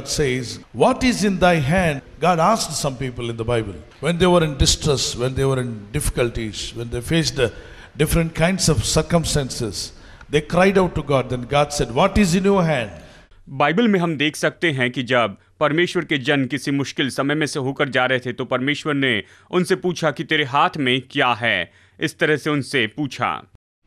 God says, What is in thy hand? God asked some people in the Bible when they were in distress, when they were in difficulties, when they faced the different kinds of circumstances, they cried out to God. Then God said, What is in your hand? Bible में हम देख सकते हैं कि जब परमेश्वर के जन किसी मुश्किल समय में से होकर जा रहे थे तो परमेश्वर ने उनसे पूछा कि तेरे हाथ में क्या है इस तरह से उनसे पूछा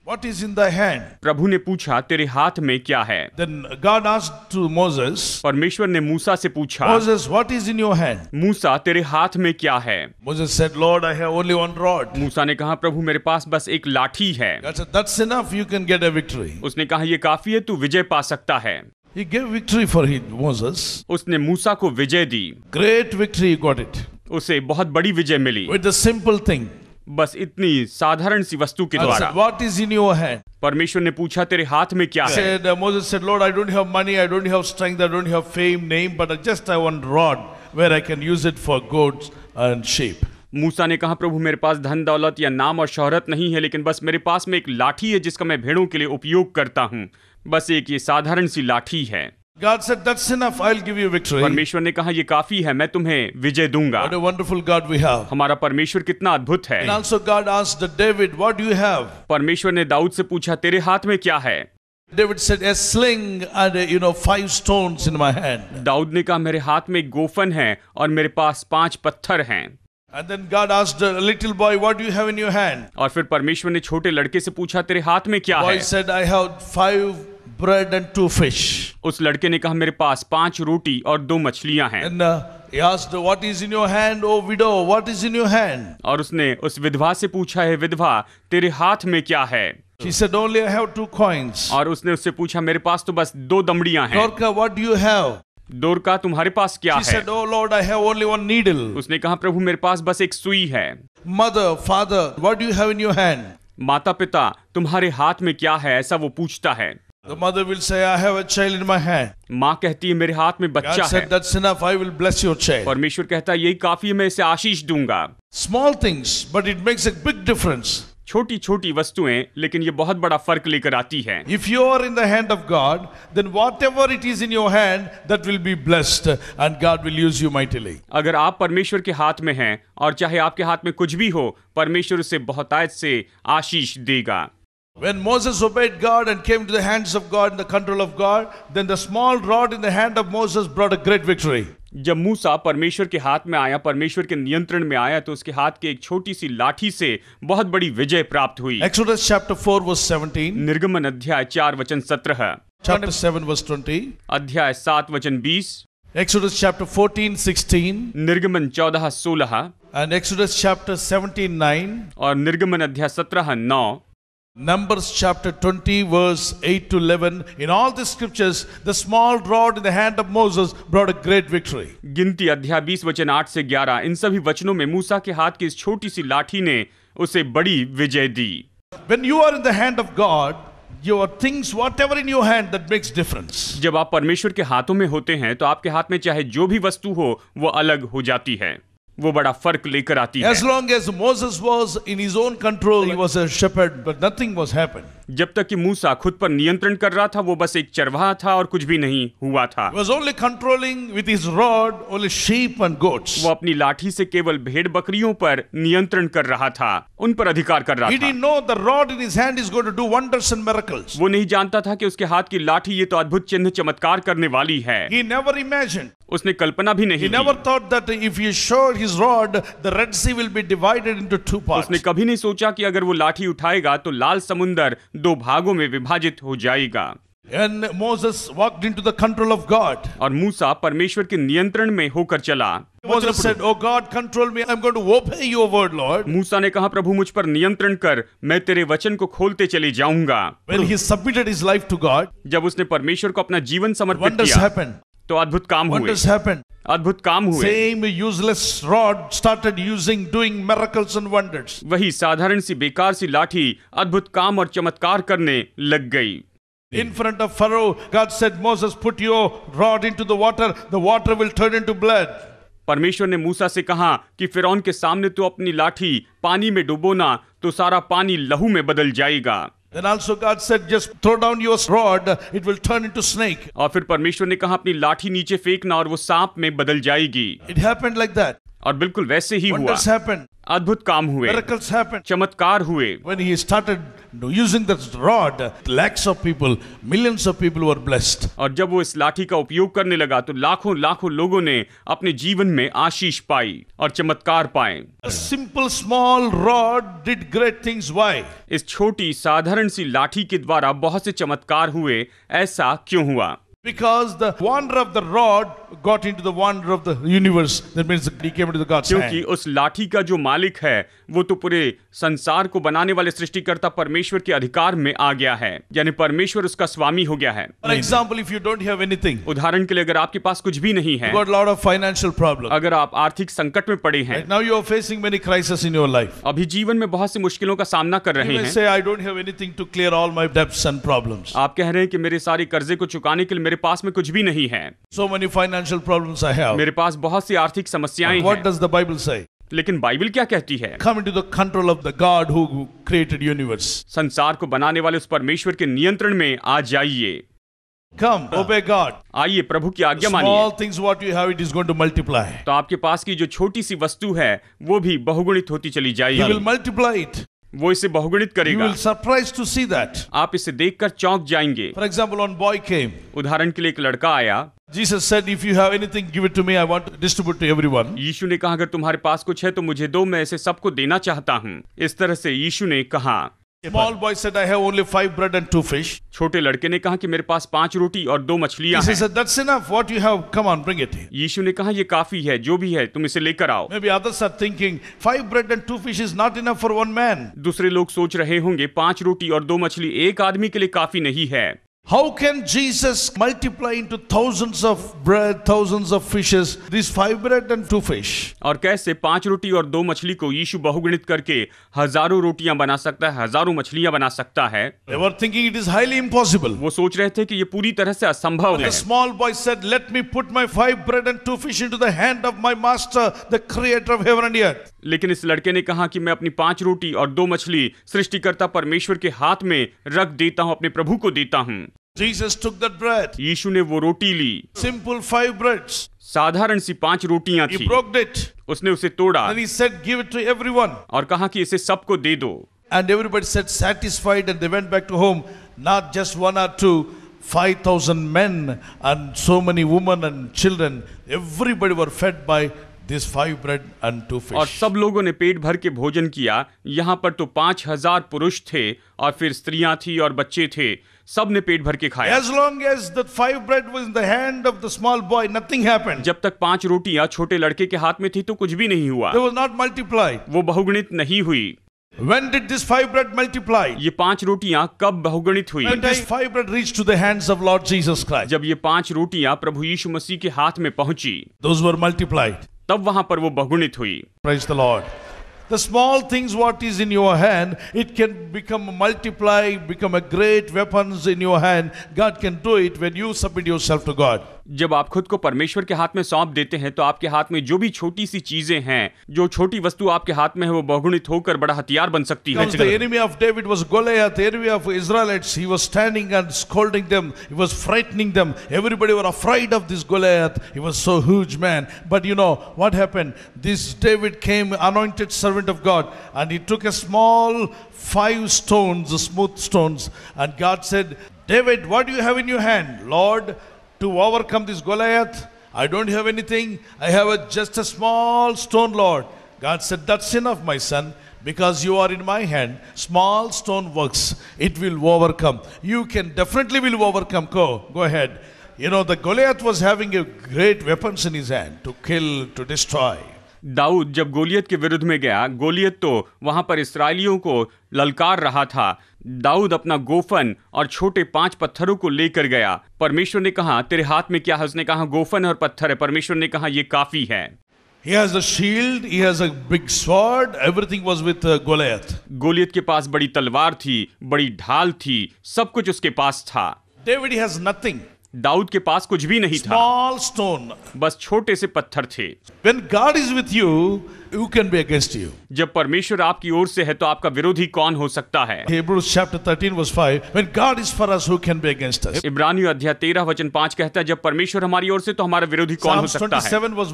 What is in the hand? प्रभु ने पूछा तेरे हाथ में क्या है Then God asked to Moses, परमेश्वर ने मूसा से पूछा Moses, what is in your hand? मूसा तेरे हाथ में क्या है Moses said, Lord, I have only one rod. मूसा ने कहा प्रभु मेरे पास बस एक लाठी है God said, That's enough. You can get a victory. उसने कहा ये काफी है तू विजय पा सकता है He gave victory for him, Moses. उसने मूसा को विजय दी Great victory he got it. उसे बहुत बड़ी विजय मिली With the simple thing. बस इतनी साधारण सी वस्तु के द्वारा what is in your hand परमेश्वर ने पूछा तेरे हाथ में क्या है Moses said Lord I don't have money I don't have strength I don't have fame name but I just I want rod where I can use it for goats and sheep मूसा ने कहा प्रभु मेरे पास धन दौलत या नाम और शोहरत नहीं है लेकिन बस मेरे पास में एक लाठी है जिसका मैं भेड़ों के लिए उपयोग करता हूँ बस एक ये साधारण सी लाठी है God said, That's enough. I'll give you victory. परमेश्वर ने कहा ये काफी है मैं तुम्हें विजय दूंगा What a wonderful God we have. हमारा परमेश्वर कितना अद्भुत है And also God asked the David, What do you have? परमेश्वर ने दाऊद से पूछा तेरे हाथ में क्या है David said, A sling and you know five stones in my hand. Dawood ने कहा मेरे हाथ में एक गोफन है और मेरे पास पांच पत्थर हैं And then God asked the little boy, "What do you have in your hand?" और फिर परमेश्वर ने छोटे लड़के से पूछा तेरे हाथ में क्या Boy है said, "I have five bread and two fish उस लड़के ने कहा मेरे पास पांच रोटी और दो मछलियां हैं uh, asked, What और उसने उस विधवा से पूछा है विधवा तेरे हाथ में क्या है She said, Only I have two coins. और उसने उससे पूछा मेरे पास तो बस दो दमड़िया हैं। Dorka, what do you have? दोरका तुम्हारे पास क्या She है? Said, oh Lord, I have only one needle. उसने कहा प्रभु मेरे पास बस एक सुई है mother father what you have in your hand माता पिता तुम्हारे हाथ में क्या है ऐसा वो पूछता है The mother will say, I have a child in my hand. माँ कहती है मेरे हाथ में बच्चा God said, है That's enough. I will bless your child. परमेश्वर कहता है यही काफी है मैं इसे आशीष दूंगा Small things, but it makes a big difference. छोटी छोटी वस्तुएं लेकिन ये बहुत बड़ा फर्क लेकर आती है if you are in the hand of God then whatever it is in your hand that will be blessed and God will use you mightily अगर आप परमेश्वर के हाथ में हैं और चाहे आपके हाथ में कुछ भी हो परमेश्वर उसे बहुतायत से आशीष देगा When Moses obeyed God and came to the hands of God in the control of God, then the small rod in the hand of Moses brought a great victory. जब मूसा परमेश्वर के हाथ में आया परमेश्वर के नियंत्रण में आया तो उसके हाथ की एक छोटी सी लाठी से बहुत बड़ी विजय प्राप्त हुई Exodus chapter 4 verse 17 निर्गमन अध्याय चार वचन 17 chapter 7 verse 20 अध्याय सात वचन बीस Exodus chapter 14 16 निर्गमन चौदह सोलह and Exodus chapter 17 9 और निर्गमन अध्याय सत्रह नौ Numbers chapter 20, verse 8 to 11. In all the scriptures, the small rod in the hand of Moses brought a great victory. गिनती अध्याय 20 वचन 8 से 11 इन सभी वचनों में मूसा के हाथ की इस छोटी सी लाठी ने उसे बड़ी विजय दी When you are in the hand of God, your things whatever in your hand that makes difference. जब आप परमेश्वर के हाथों में होते हैं तो आपके हाथ में चाहे जो भी वस्तु हो वो अलग हो जाती है वो बड़ा फर्क लेकर आती है as long as Moses was in his own control was a but nothing was happened जब तक कि मूसा खुद पर नियंत्रण कर रहा था वो बस एक चरवाहा था और कुछ भी नहीं हुआ था वो अपनी लाठी से केवल भेड़ बकरियों पर नियंत्रण कर रहा था उन पर अधिकार कर रहा था वो नहीं जानता था कि उसके हाथ की लाठी ये तो अद्भुत चिन्ह चमत्कार करने वाली है उसने कल्पना भी नहीं उसने कभी नहीं सोचा कि अगर वो लाठी उठाएगा तो लाल समुंदर दो भागों में विभाजित हो जाएगा And Moses walked into the control of God. और मूसा परमेश्वर के नियंत्रण में होकर चला Moses said, "Oh God, control me. I'm going to obey your word, Lord." मूसा ने कहा प्रभु मुझ पर नियंत्रण कर मैं तेरे वचन को खोलते चले जाऊंगा When he submitted his life to God, जब उसने परमेश्वर को अपना जीवन समर्पित किया happened. तो अद्भुत काम हुए happened. अद्भुत काम हुए same useless rod started using doing miracles and wonders वही साधारण सी बेकार सी लाठी अद्भुत काम और चमत्कार करने लग गई In front of Pharaoh, God said, Moses, put your rod into the water, the water will turn into blood. परमेश्वर ने मूसा से कहा कि फिरौन के सामने तू तो अपनी लाठी पानी में डुबोना तो सारा पानी लहू में बदल जाएगा Then also God said, just throw down your rod, it will turn into snake. और फिर परमेश्वर ने कहा अपनी लाठी नीचे फेंकना और वो सांप में बदल जाएगी. It happened like that. और बिल्कुल वैसे ही हुआ happened. अद्भुत काम हुए चमत्कार हुए when he started using rod lakhs of people millions of people were blessed और जब वो इस लाठी का उपयोग करने लगा तो लाखों लाखों लोगों ने अपने जीवन में आशीष पाई और चमत्कार पाए simple small rod did great things why इस छोटी साधारण सी लाठी के द्वारा बहुत से चमत्कार हुए ऐसा क्यों हुआ Because the wonder of the rod got into the wonder of the universe. That means he came into the God's hand. वो तो पूरे संसार को बनाने वाले सृष्टिकर्ता परमेश्वर के अधिकार में आ गया है यानी परमेश्वर उसका स्वामी हो गया है example if you don't have anything उदाहरण के लिए अगर आपके पास कुछ भी नहीं है लॉट ऑफ फाइनेंशियल प्रॉब्लम अगर आप आर्थिक संकट में पड़े हैं now you are facing many crisis in your life अभी जीवन में बहुत सी मुश्किलों का सामना कर रहे हैं I don't have anything to clear all my debts and problems आप कह रहे हैं कि मेरे सारे कर्जे को चुकाने के लिए मेरे पास में कुछ भी नहीं है so many financial problems I have मेरे पास बहुत सी आर्थिक समस्याएं हैं व्हाट डज द बाइबल से लेकिन बाइबल क्या कहती है come to the control of the God who created universe संसार को बनाने वाले उस परमेश्वर के नियंत्रण में आ जाइए कम ओबे गॉड आइए प्रभु की आज्ञा मानिए all things what you have it is going to multiply तो आपके पास की जो छोटी सी वस्तु है वो भी बहुगुणित होती चली जाएगी विल मल्टीप्लाई इट वो इसे बहुगुणित करेगा सरप्राइज टू सी दैट आप इसे देखकर चौंक जाएंगे for example on boy came उदाहरण के लिए एक लड़का आया Jesus said, if you have anything, give it to me. I want to distribute to everyone. यीशु ने कहा अगर तुम्हारे पास कुछ है तो मुझे दो मैं इसे सबको देना चाहता हूँ इस तरह से यीशु ने कहा Small boy said, I have only five bread and two fish. छोटे लड़के ने कहा कि मेरे पास पांच रोटी और दो मछलियां हैं। said, That's enough. What you have? Come on, bring it here. यीशु ने कहा ये काफी है जो भी है तुम इसे लेकर आओ Maybe others are thinking, five bread and two fish is not enough for one man. दूसरे लोग सोच रहे होंगे पांच रोटी और दो मछली एक आदमी के लिए काफी नहीं है How can Jesus multiply into thousands of bread, thousands of fishes, these five bread and two fish? और कैसे पांच रोटी और दो मछली को यीशु बहुगणित करके हजारों रोटियां बना सकता है हजारों मछलियां बना सकता है They were thinking it is highly impossible. वो सोच रहे थे कि ये पूरी तरह से असंभव है. The small boy said, "Let me put my five bread and two fish into the hand of my master, the creator of heaven and earth." लेकिन इस लड़के ने कहा कि मैं अपनी पांच रोटी और दो मछली सृष्टिकर्ता परमेश्वर के हाथ में रख देता हूं अपने प्रभु को देता हूं Jesus took that bread. यीशु ने वो रोटी ली सिंपल फाइव ब्रेड साधारण सी पांच रोटियां He थी broke it उसने उसे तोड़ा and he said, "Give it to everyone." और कहा कि इसे सबको दे दो And everybody said satisfied, and they went back to home. Not just one or two, five thousand men and so many women and children. Everybody were fed by this five bread and two fish. और सब लोगों ने पेट भर के भोजन किया यहाँ पर तो पांच हजार पुरुष थे और फिर स्त्रियाँ थीं और बच्चे थे सब ने पेट भर के खाया as long as the five bread in the hand of the small boy nothing happened जब तक पांच रोटियां छोटे लड़के के हाथ में थी तो कुछ भी नहीं हुआ देयर वाज नॉट मल्टीप्लाई वो बहुगुणित नहीं हुई When did this five bread multiply? ये पांच रोटियां कब बहुगणित हुई? When this five bread reached to the hands of Lord Jesus Christ? जब ये पांच रोटियां प्रभु यीशु मसीह के हाथ में पहुंची. Those were multiplied. तब वहां पर वो बहुगणित हुई. Praise the Lord. The small things what is in your hand, it can become multiply, become a great weapons in your hand. God can do it when you submit yourself to God. जब आप खुद को परमेश्वर के हाथ में सौंप देते हैं तो आपके हाथ में जो भी छोटी सी चीजें हैं जो छोटी वस्तु आपके हाथ में है वो बहुगुणित होकर बड़ा हथियार बन सकती है the enemy of David was Goliath, the enemy of Israelites. He was standing and scolding them. He was frightening them. Everybody were afraid of this Goliath. He was so huge man. But you know what happened? This David came, anointed servant of God, and he took a small five stones, smooth stones, and God said, David, what do you have in your hand? Lord, to overcome this Goliath. I don't have anything. I have a, just a small stone, Lord. God said, That's enough, my son, because you are in my hand. Small stone works. It will overcome. You can definitely will overcome. Go, go ahead. You know, the Goliath was having a great weapons in his hand to kill, to destroy. Dawood जब गोलियत के विरुद्ध में गया गोलियत तो वहाँ पर इसराइलियों को ललकार रहा था दाऊद अपना गोफन और छोटे पांच पत्थरों को लेकर गया परमेश्वर ने कहा तेरे हाथ में क्या है उसने कहा गोफन और पत्थर है परमेश्वर ने कहा ये काफी है He has a shield, he has a big sword, everything was with uh, Goliath. के पास बड़ी तलवार थी बड़ी ढाल थी सब कुछ उसके पास था David has nothing. दाऊद के पास कुछ भी नहीं था स्टोन बस छोटे से पत्थर थे When God is with you, you can be against you. जब परमेश्वर आपकी ओर से है तो आपका विरोधी कौन हो सकता है Hebrews इब्रानियों अध्याय तेरह वचन पांच कहता है जब परमेश्वर हमारी ओर से तो हमारा विरोधी कौन हो सकता है? Psalms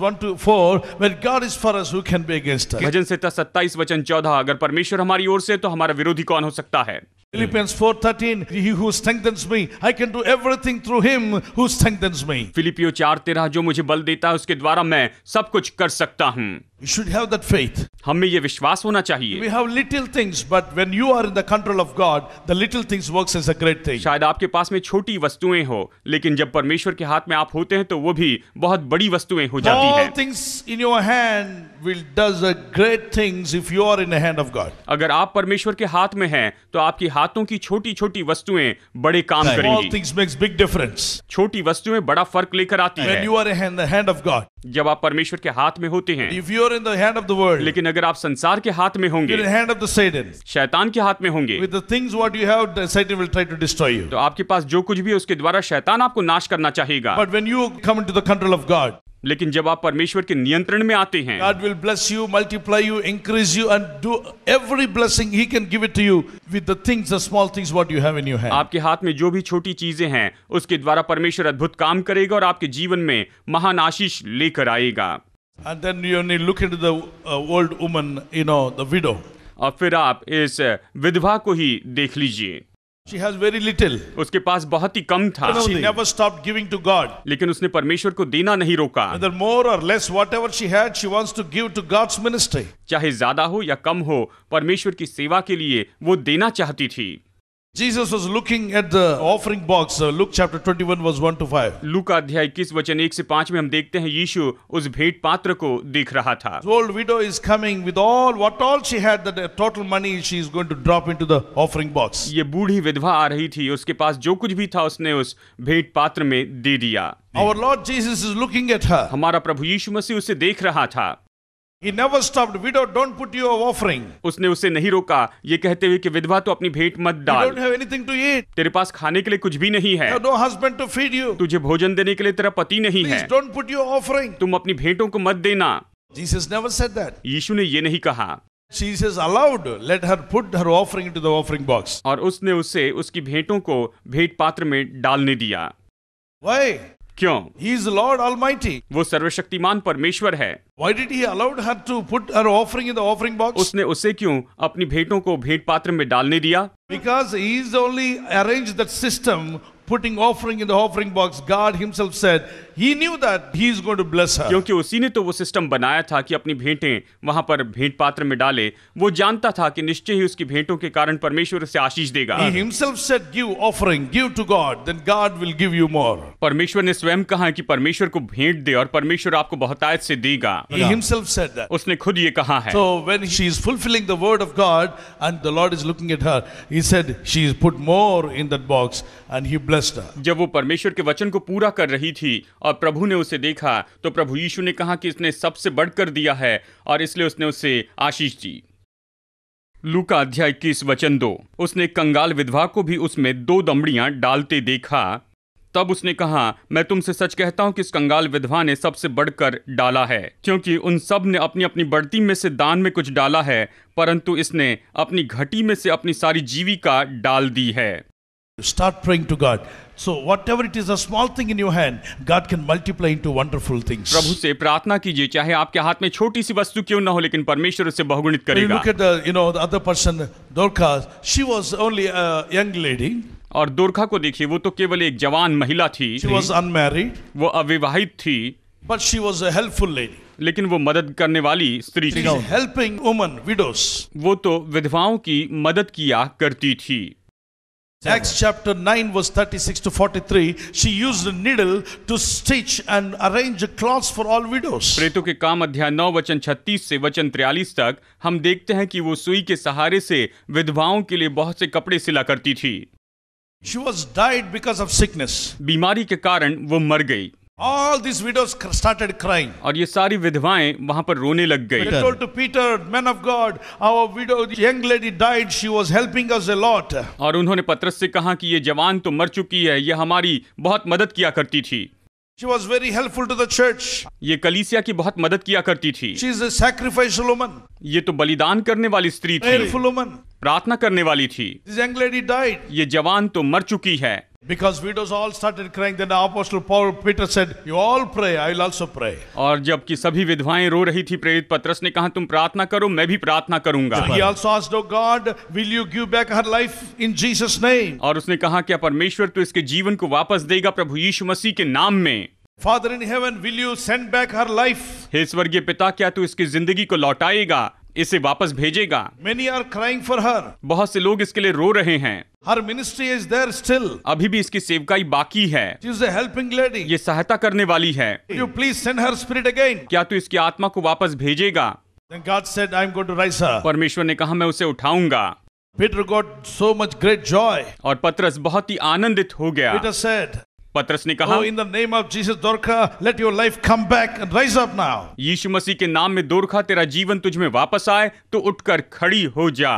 27 verse वचन चौदह अगर परमेश्वर हमारी ओर से तो हमारा विरोधी कौन हो सकता है Philippians 4:13 He who strengthens me I can do everything through him who strengthens me Philippians 4:13 जो मुझे बल देता है उसके द्वारा मैं सब कुछ कर सकता हूँ You should have that faith. हम में ये विश्वास होना चाहिए. We have little things, but when you are in the control of God, the little things works as a great thing. शायद आपके पास में छोटी वस्तुएं हो, लेकिन जब परमेश्वर के हाथ में आप होते हैं तो वो भी बहुत बड़ी वस्तुएं हो जाती हैं. All things in your hand will does a great things if you are in the hand of God. अगर आप परमेश्वर के हाथ में हैं, तो आपके हाथों की छोटी-छोटी वस्तुएं बड़े काम right. करेंगी. All things makes big difference. छोटी वस्तुएं बड़ा फर्क लेकर आती हैं. When you are in the hand of God. जब आप परमेश्वर के हाथ में होते हैं. If you you're in the hand of the world लेकिन अगर आप संसार के हाथ में होंगे in the hand of the satan शैतान के हाथ में होंगे with the things what you have the satan will try to destroy you तो आपके पास जो कुछ भी उसके द्वारा शैतान आपको नाश करना चाहेगा but when you come into the control of god लेकिन जब आप परमेश्वर के नियंत्रण में आते हैं God will bless you, multiply you, increase you and do every blessing he can give it to you with the things, the small things what you have in your hand. आपके हाथ में जो भी छोटी चीजें हैं उसके द्वारा परमेश्वर अद्भुत काम करेगा और आपके जीवन में महान आशीष लेकर आएगा And then you only look into the uh, old woman, you know, the widow. और फिर आप इस विधवा को ही देख लीजिए She has very little. उसके पास बहुत ही कम था she never stopped giving to God. लेकिन उसने परमेश्वर को देना नहीं रोका Whether more or less, whatever she had, she wants to give to God's ministry. चाहे ज्यादा हो या कम हो परमेश्वर की सेवा के लिए वो देना चाहती थी Jesus was looking at the offering box Luke chapter 21 verse 1 to 5 लूका अध्याय 21 वचन 1 से 5 में हम देखते हैं यीशु उस भेंट पात्र को देख रहा था old widow is coming with all what all she had the total money she is going to drop into the offering box ये बूढ़ी विधवा आ रही थी उसके पास जो कुछ भी था उसने उस भेंट पात्र में दे दिया Our Lord Jesus is looking at her. हमारा प्रभु यीशु मसीह उसे देख रहा था He never stopped. Widow, don't put your offering. उसने उसे नहीं रोका ये कहते हुए कि विधवा तो अपनी भेंट मत डाल you don't have anything to eat. तेरे पास खाने के लिए कुछ भी नहीं है no husband to feed you. तुझे भोजन देने के लिए तेरा पति नहीं Please है don't put your offering. तुम अपनी भेंटों को मत देना Jesus never said that. यीशु ने ये नहीं कहा Jesus allowed, let her put her offering into the offering box. और उसने उसे उसकी भेंटों को भेंट पात्र में डालने दिया Why? क्यों ही इज लॉर्ड ऑलमाइटी वो सर्वशक्तिमान परमेश्वर है Why did he allowed her to put her offering in the offering box? उसने उसे क्यों अपनी भेंटों को भेंट पात्र में डालने दिया? Because he is only arranged that system putting offering in the offering box, God himself said, he knew that he is going to bless her. क्योंकि उसी ने तो वो सिस्टम बनाया था कि अपनी भेंटें वहां पर भेंट पात्र में डाले वो जानता था कि निश्चय ही उसकी भेंटों के कारण परमेश्वर उसे आशीष देगा He himself said, give offering, give to God, then God will give you more. परमेश्वर ने स्वयं कहा कि परमेश्वर को भेंट दे और परमेश्वर आपको बहुतायत से देगा He himself said that. उसने खुद ये कहा है So when she is fulfilling the word of God and the Lord is looking at her, he said she is put more in that box and he blessed जब वो परमेश्वर के वचन को पूरा कर रही थी और प्रभु ने उसे देखा तो प्रभु यीशु ने कहा कि इसने सबसे बढ़कर दिया है और इसलिए उसने उसे आशीष दी लूका अध्याय इक्कीस वचन दो उसने कंगाल विधवा को भी उसमें दो दमड़ियां डालते देखा तब उसने कहा मैं तुमसे सच कहता हूं कि इस कंगाल विधवा ने सबसे बढ़कर डाला है क्योंकि उन सब ने अपनी अपनी बढ़ती में से दान में कुछ डाला है परंतु इसने अपनी घटी में से अपनी सारी जीविका डाल दी है Start praying to God. So whatever it is a small thing in your hand, God can multiply into wonderful things. प्रभु से प्रार्थना कीजिए चाहे आपके हाथ में छोटी सी वस्तु क्यों ना हो लेकिन परमेश्वर उसे बहुगुणित करेगा. Look at the, you know the other person Dorcas. She was only a young lady. और दोरखा को देखिए वो तो केवल एक जवान महिला थी. She was unmarried. वो अविवाहित थी. But she was a helpful lady. लेकिन वो मदद करने वाली स्त्री थी. Helping women widows. वो तो विधवाओं की मदद किया करती थी. Acts chapter 9 verse 36 to 43 she used a needle to stitch and arrange cloths for all widows प्रेतों के काम अध्याय 9 वचन 36 से वचन 43 तक हम देखते हैं कि वो सुई के सहारे से विधवाओं के लिए बहुत से कपड़े सिला करती थी She was died because of sickness बीमारी के कारण वो मर गई All these widows started crying. और ये सारी विधवाएं वहाँ पर रोने लग गई Peter. told to Peter, man of God, our widow, the young lady died. She was helping us a lot. और उन्होंने पत्रस से कहा कि ये जवान तो मर चुकी है ये हमारी बहुत मदद किया करती थी She was very helpful to the church. ये कलीसिया की बहुत मदद किया करती थी She is a sacrificial woman. ये तो बलिदान करने वाली स्त्री थी. Helpful Woman. प्रार्थना करने वाली थी ये जवान तो मर चुकी है Because widows all started crying, then the apostle Paul Peter said, "You all pray, I will also pray." और जबकि सभी विधवाएं रो रही थी, प्रेरित पत्रस ने कहा, तुम प्रार्थना करो, मैं भी प्रार्थना करूंगा. He also asked, "Oh God, will you give back her life in Jesus' name?" और उसने कहा, क्या परमेश्वर तो इसके जीवन को वापस देगा प्रभु यीशु मसीह के नाम में. Father in heaven, will you send back her life? हे स्वर्गीय पिता, क्या तू इसकी जिंदगी को लौटाएगा? इसे वापस भेजेगा many are crying for her बहुत से लोग इसके लिए रो रहे हैं her ministry is there still अभी भी इसकी सेवकाई बाकी है हेल्पिंग लेडी ये सहायता करने वाली है you please send her spirit again क्या तू इसकी आत्मा को वापस भेजेगा परमेश्वर ने कहा मैं उसे उठाऊंगा Peter got so much great joy और पत्रस बहुत ही आनंदित हो गया Peter said, पत्रस ने कहा in the name of Jesus Dorcas let your life come back and rise up now यीशु मसीह के नाम में दोरखा तेरा जीवन तुझ में वापस आए तो उठकर खड़ी हो जा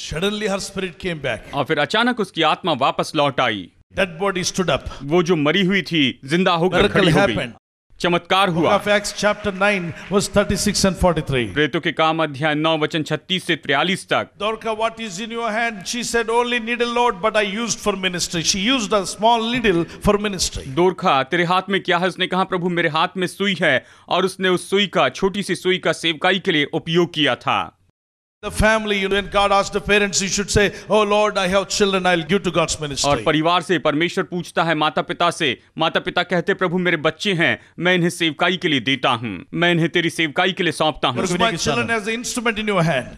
suddenly her spirit came back और फिर अचानक उसकी आत्मा वापस लौट आई That बॉडी स्टूड अप वो जो मरी हुई थी जिंदा होकर खड़ी हो गई चमत्कार हुआ चैप्टर 9 वर्स एंड प्रेतों के काम अध्याय नौ वचन छत्तीस से त्रियालीस तक is in your hand she said only but I for ministry she a small for ministry Dorcas तेरे हाथ में क्या है उसने कहा प्रभु मेरे हाथ में सुई है और उसने उस सुई का छोटी सी सुई का सेवकाई के लिए उपयोग किया था The family, you know, when God asks the parents, you should say, "Oh Lord, I have children. I'll give to God's ministry." और परिवार से परमेश्वर पूछता है माता पिता से माता पिता कहते प्रभु मेरे बच्चे हैं मैं इन्हें सेवकाई के लिए देता हूँ मैं इन्हें तेरी सेवकाई के लिए सौंपता हूँ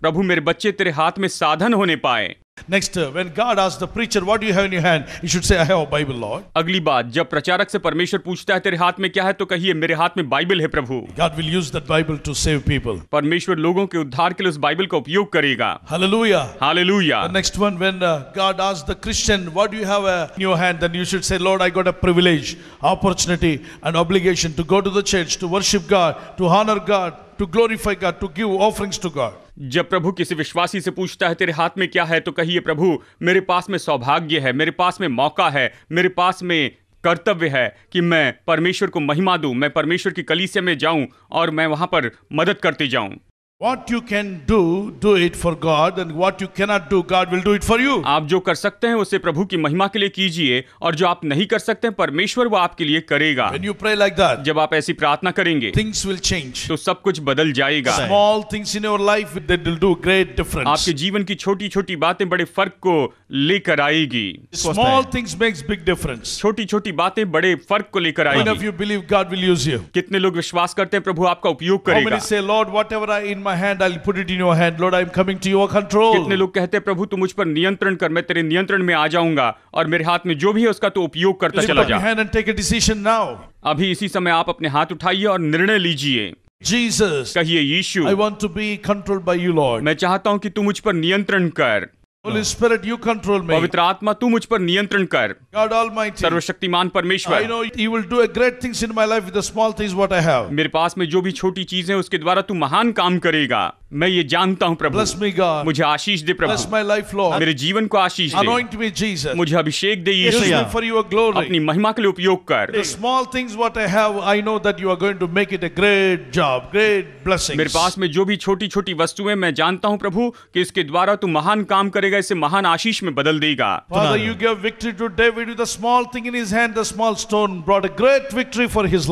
प्रभु मेरे बच्चे तेरे हाथ में साधन होने पाए Next, uh, when God asks the preacher, what do you have in your hand? you should say, I have a Bible, Lord. अगली बात, जब प्रचारक से परमेश्वर पूछता है तेरे हाथ में क्या है, तो कहिए मेरे हाथ में बाइबल है प्रभु. God will use that Bible to save people. परमेश्वर लोगों के उद्धार के लिए उस बाइबल का उपयोग करेगा. Hallelujah. Hallelujah. The next one, when uh, God asks the Christian, what do you have uh, in your hand? Then you should say, Lord, I got a privilege, opportunity, and obligation to go to the church, to worship God, to honor God, to glorify God, to give offerings to God. जब प्रभु किसी विश्वासी से पूछता है तेरे हाथ में क्या है तो कहिए प्रभु मेरे पास में सौभाग्य है मेरे पास में मौका है मेरे पास में कर्तव्य है कि मैं परमेश्वर को महिमा दूं मैं परमेश्वर की कलीसिया में जाऊं और मैं वहां पर मदद करते जाऊं What you can do, do it for God, and what you cannot do, God will do it for you. आप जो कर सकते हैं उसे प्रभु की महिमा के लिए कीजिए और जो आप नहीं कर सकते हैं परमेश्वर वो आपके लिए करेगा When you pray like that, जब आप ऐसी प्रार्थना करेंगे things will change. तो सब कुछ बदल जाएगा Small things in your life that will do great difference. आपके जीवन की छोटी छोटी बातें बड़े फर्क को लेकर आएगी Small things makes big difference. छोटी छोटी बातें बड़े फर्क को लेकर आएगी. How many of you believe God will use you? कितने लोग विश्वास करते हैं प्रभु आपका उपयोग करेगा? How many say Lord whatever I in my hand, I'll put it in your hand. Lord, I'm coming to your control. कितने लोग कहते हैं प्रभु तू मुझ पर नियंत्रण कर मैं तेरे नियंत्रण में आ जाऊंगा और मेरे हाथ में जो भी है उसका तू उपयोग करता चला जा hand and take a decision now. अभी इसी समय आप अपने हाथ उठाइए और निर्णय लीजिए Jesus, कहिए यीशु I want to be controlled by you, Lord. मैं चाहता हूं कि तू मुझ पर नियंत्रण कर Holy Spirit, you control me. पवित्र आत्मा तू मुझ पर नियंत्रण कर God Almighty. सर्वशक्तिमान परमेश्वर I know you will do a great things in my life with the small things what I have. मेरे पास में जो भी छोटी चीजें उसके द्वारा तू महान काम करेगा मैं ये जानता हूँ प्रभु मुझे आशीष दे प्रभु मेरे जीवन को आशीष दे मुझे अभिषेक दे अपनी महिमा के लिए उपयोग कर मेरे पास में जो भी छोटी छोटी वस्तुएं मैं जानता हूँ प्रभु कि इसके द्वारा तू महान काम करेगा इसे महान आशीष में बदल देगा फादर यू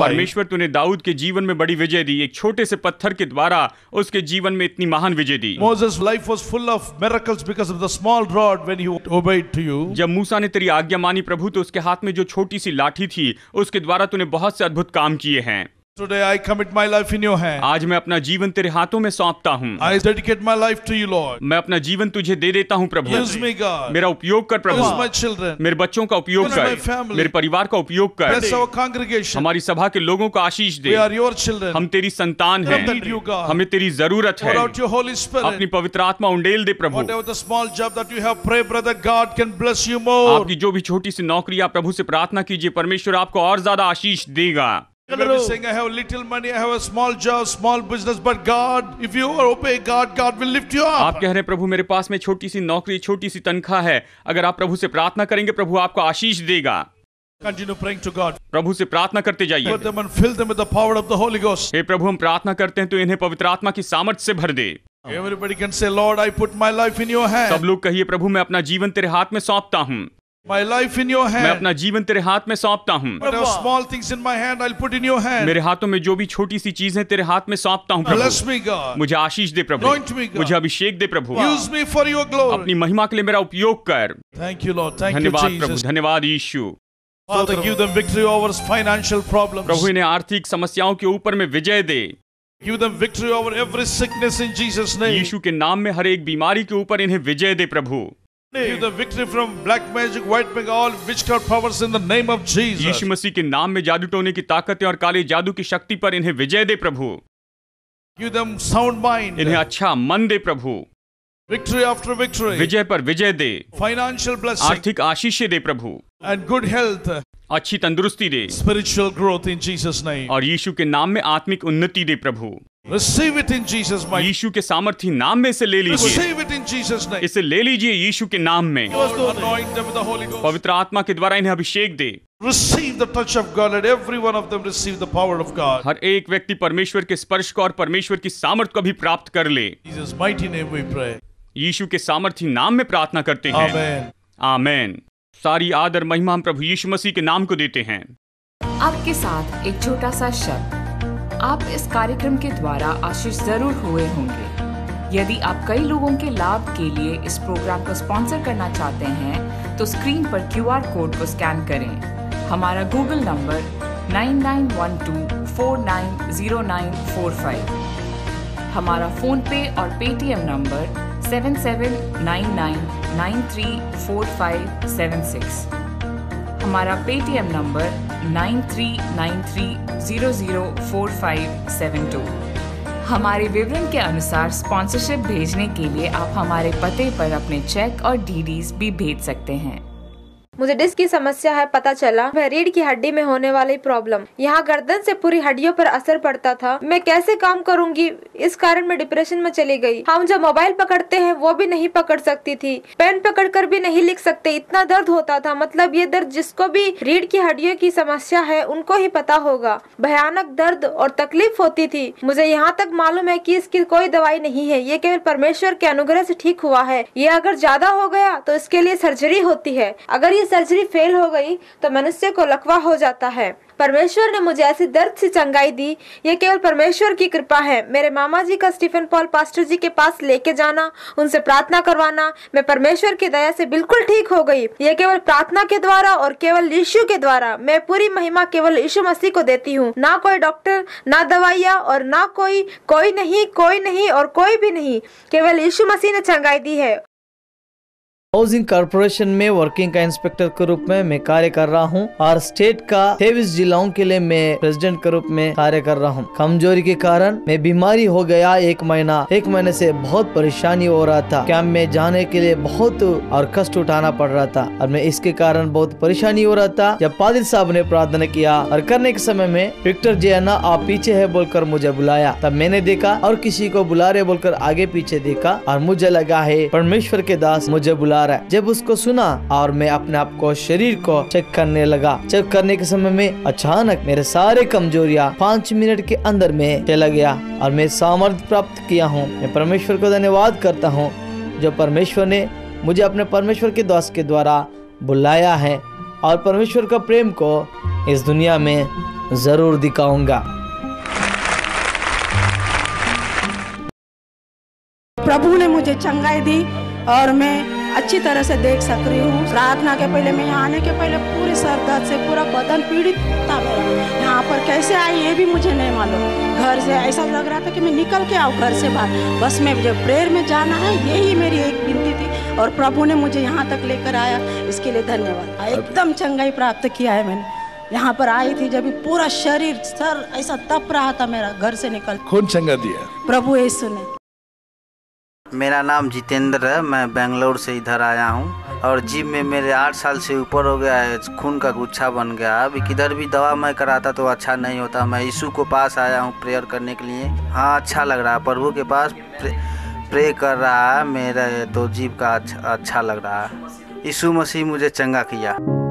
परमेश्वर तूने दाऊद के जीवन में बड़ी विजय दी एक छोटे से पत्थर के द्वारा उसके जीवन में में इतनी महान विजय दी Moses life was full of miracles because of the small rod when he obeyed to you जब मूसा ने तेरी आज्ञा मानी प्रभु तो उसके हाथ में जो छोटी सी लाठी थी उसके द्वारा तूने बहुत से अद्भुत काम किए हैं Today I commit my life in your hand. आज मैं अपना जीवन तेरे हाथों में सौंपता हूँ I dedicate my life to you, Lord. मैं अपना जीवन तुझे दे देता हूँ प्रभु Use me, God. मेरा उपयोग कर प्रभु Use my children. मेरे बच्चों का उपयोग Use कर my family. मेरे परिवार का उपयोग कर Bless our congregation. हमारी सभा के लोगों को आशीष दे We are your children. हम तेरी संतान हैं हमें तेरी जरूरत है Pour out your Holy Spirit. अपनी पवित्र आत्मा उंडेल दे प्रभु Whatever the small job that you have, pray, brother, God can bless you more. आपकी जो भी छोटी सी नौकरी आप प्रभु से प्रार्थना कीजिए परमेश्वर आपको और ज्यादा आशीष देगा Maybe saying, I have little money, I have a small job, small business, but God, if you obey God, God will lift you up. आप कह रहे हैं प्रभु मेरे पास में छोटी सी नौकरी छोटी सी तनख्वाह है अगर आप प्रभु से प्रार्थना करेंगे प्रभु आपको आशीष देगा Continue praying to God. प्रभु से प्रार्थना करते जाइए them and fill them with the power of the Holy Ghost. हे प्रभु हम प्रार्थना करते हैं तो इन्हें पवित्र आत्मा की सामर्थ्य से भर दे Everybody can say, Lord, I put my life in your hand. सब लोग कहिए प्रभु मैं अपना जीवन तेरे हाथ में सौंपता हूँ My life in your hand. मैं अपना जीवन तेरे हाथ में सौंपता हूँ small things in in my hand hand I put your मेरे हाथों में जो भी छोटी सी चीजें तेरे हाथ में सौंपता हूँ मुझे आशीष दे प्रभु मुझे अभिषेक दे प्रभु Use me for your glory. अपनी महिमा के लिए मेरा उपयोग कर Thank you, Lord. Thank धन्यवाद प्रभु धन्यवाद यीशु Father, give them victory over financial problems. प्रभु इन्हें आर्थिक समस्याओं के ऊपर में विजय दे Give them victory over every sickness in Jesus name. यीशु के नाम में हर एक बीमारी के ऊपर इन्हें विजय दे प्रभु यीशु मसीह के नाम में जादू टोने की ताकतें और काले जादू की शक्ति पर इन्हें विजय दे प्रभु इन्हें अच्छा मन दे प्रभु Victory after victory. विजय पर विजय दे फाइनेंशियल ब्लेसिंग आर्थिक आशीष दे प्रभु एंड गुड हेल्थ अच्छी तंदुरुस्ती दे spiritual growth in Jesus name और यीशु के नाम में आत्मिक उन्नति दे प्रभु Receive it in Jesus name. यीशु के सामर्थी नाम में से ले लीजिए Receive it in Jesus name. इसे ले लीजिए यीशु के नाम में पवित्र आत्मा के द्वारा इन्हें अभिषेक दे Receive the touch of God. and every one of them receive the power of God. हर एक व्यक्ति परमेश्वर के स्पर्श को और परमेश्वर की सामर्थ को भी प्राप्त कर ले Jesus mighty name we pray. यीशु के सामर्थी नाम में प्रार्थना करते हैं Amen. Amen. सारी आदर महिमा हम प्रभु यीशु मसीह के नाम को देते हैं आपके साथ एक छोटा सा शब्द आप इस कार्यक्रम के द्वारा आशीष जरूर हुए होंगे यदि आप कई लोगों के लाभ के लिए इस प्रोग्राम को स्पॉन्सर करना चाहते हैं तो स्क्रीन पर क्यू कोड को स्कैन करें हमारा गूगल नंबर फाइव हमारा फोन पे और Paytm number seven seven seven nine nine nine three four five six हमारा Paytm number nine three nine three zero zero four five seven two हमारे विवरण के अनुसार स्पॉन्सरशिप भेजने के लिए आप हमारे पते पर अपने चेक और डीडीज भी भेज सकते हैं मुझे डिस्क की समस्या है पता चला वह रीढ़ की हड्डी में होने वाली प्रॉब्लम यहाँ गर्दन से पूरी हड्डियों पर असर पड़ता था मैं कैसे काम करूँगी इस कारण मैं डिप्रेशन में चली गई हम जो मोबाइल पकड़ते हैं वो भी नहीं पकड़ सकती थी पेन पकड़ कर भी नहीं लिख सकते इतना दर्द होता था मतलब ये दर्द जिसको भी रीढ़ की हड्डियों की समस्या है उनको ही पता होगा भयानक दर्द और तकलीफ होती थी मुझे यहाँ तक मालूम है की इसकी कोई दवाई नहीं है ये केवल परमेश्वर के अनुग्रह ऐसी ठीक हुआ है ये अगर ज्यादा हो गया तो इसके लिए सर्जरी होती है अगर ये मेरी सर्जरी फेल हो गई तो मनुष्य को लकवा हो जाता है परमेश्वर ने मुझे ऐसी दर्द से चंगाई दी ये केवल परमेश्वर की कृपा है मेरे मामा जी का स्टीफन पॉल पास्टर जी के पास लेके जाना उनसे प्रार्थना करवाना मैं परमेश्वर की दया से बिल्कुल ठीक हो गई ये केवल प्रार्थना के द्वारा और केवल यीशु के द्वारा मैं पूरी महिमा केवल यीशु मसीह को देती हूँ ना कोई डॉक्टर ना दवाइया और ना कोई कोई नहीं कोई नहीं और कोई भी नहीं केवल यीशु मसीह ने चंगाई दी है हाउसिंग कॉरपोरेशन में वर्किंग का इंस्पेक्टर के रूप में मैं कार्य कर रहा हूँ और स्टेट का तेईस जिलाओं के लिए मैं प्रेसिडेंट के रूप में कार्य कर रहा हूँ कमजोरी के कारण मैं बीमारी हो गया एक महीना एक महीने से बहुत परेशानी हो रहा था कैंप में जाने के लिए बहुत और कष्ट उठाना पड़ रहा था और मैं इसके कारण बहुत परेशानी हो रहा था जब पादिल साहब ने प्रार्थना किया और करने के समय में विक्टर जयना आप पीछे है बोलकर मुझे बुलाया तब मैंने देखा और किसी को बुला रहे बोलकर आगे पीछे देखा और मुझे लगा है परमेश्वर के दास मुझे बुला जा रहा है जब उसको सुना और मैं अपने आप को शरीर को चेक करने लगा चेक करने के समय में अचानक मेरे सारे कमजोरिया पाँच मिनट के अंदर में चला गया और मैं सामर्थ्य प्राप्त किया हूँ मैं परमेश्वर को धन्यवाद करता हूँ जो परमेश्वर ने मुझे अपने परमेश्वर के दोस्त के द्वारा बुलाया है और परमेश्वर का प्रेम को इस दुनिया में ज़रूर दिखाऊंगा प्रभु ने मुझे चंगाई दी और मैं अच्छी तरह से देख सक रही हूँ प्रार्थना के पहले मैं यहाँ आने के पहले पूरे सर दर्द से पूरा बदन पीड़ित था मेरा यहाँ पर कैसे आई ये भी मुझे नहीं मालूम घर से ऐसा लग रहा था कि मैं निकल के आऊँ घर से बाहर बस मैं जब प्रेयर में जाना है यही मेरी एक विनती थी और प्रभु ने मुझे यहाँ तक लेकर आया इसके लिए धन्यवाद एकदम चंगाई प्राप्त किया है मैंने यहाँ पर आई थी जब पूरा शरीर सर ऐसा तप रहा था मेरा घर से निकल खून चंगा दिया प्रभु ये सुने मेरा नाम जितेंद्र है मैं बेंगलोर से इधर आया हूँ और जिम में मेरे आठ साल से ऊपर हो गया है खून का गुच्छा बन गया अब किधर भी दवा मैं कराता तो अच्छा नहीं होता मैं यीशु को पास आया हूँ प्रेयर करने के लिए हाँ अच्छा लग रहा है प्रभु के पास प्रे, प्रे कर रहा है मेरा तो जीव का अच्छा, अच्छा लग रहा है यीशु मसीह मुझे चंगा किया